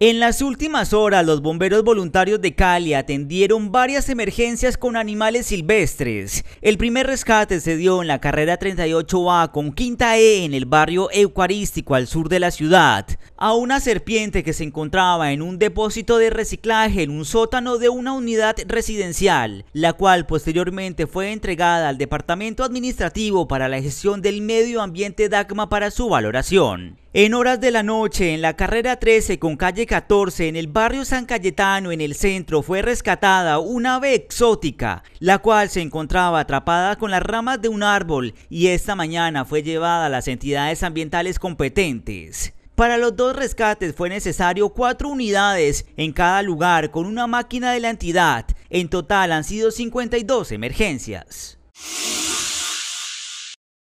En las últimas horas, los bomberos voluntarios de Cali atendieron varias emergencias con animales silvestres. El primer rescate se dio en la carrera 38A con Quinta E en el barrio Eucarístico al sur de la ciudad. A una serpiente que se encontraba en un depósito de reciclaje en un sótano de una unidad residencial, la cual posteriormente fue entregada al Departamento Administrativo para la Gestión del Medio Ambiente DACMA para su valoración. En horas de la noche, en la carrera 13 con calle 14, en el barrio San Cayetano, en el centro, fue rescatada una ave exótica, la cual se encontraba atrapada con las ramas de un árbol y esta mañana fue llevada a las entidades ambientales competentes. Para los dos rescates fue necesario cuatro unidades en cada lugar con una máquina de la entidad. En total han sido 52 emergencias.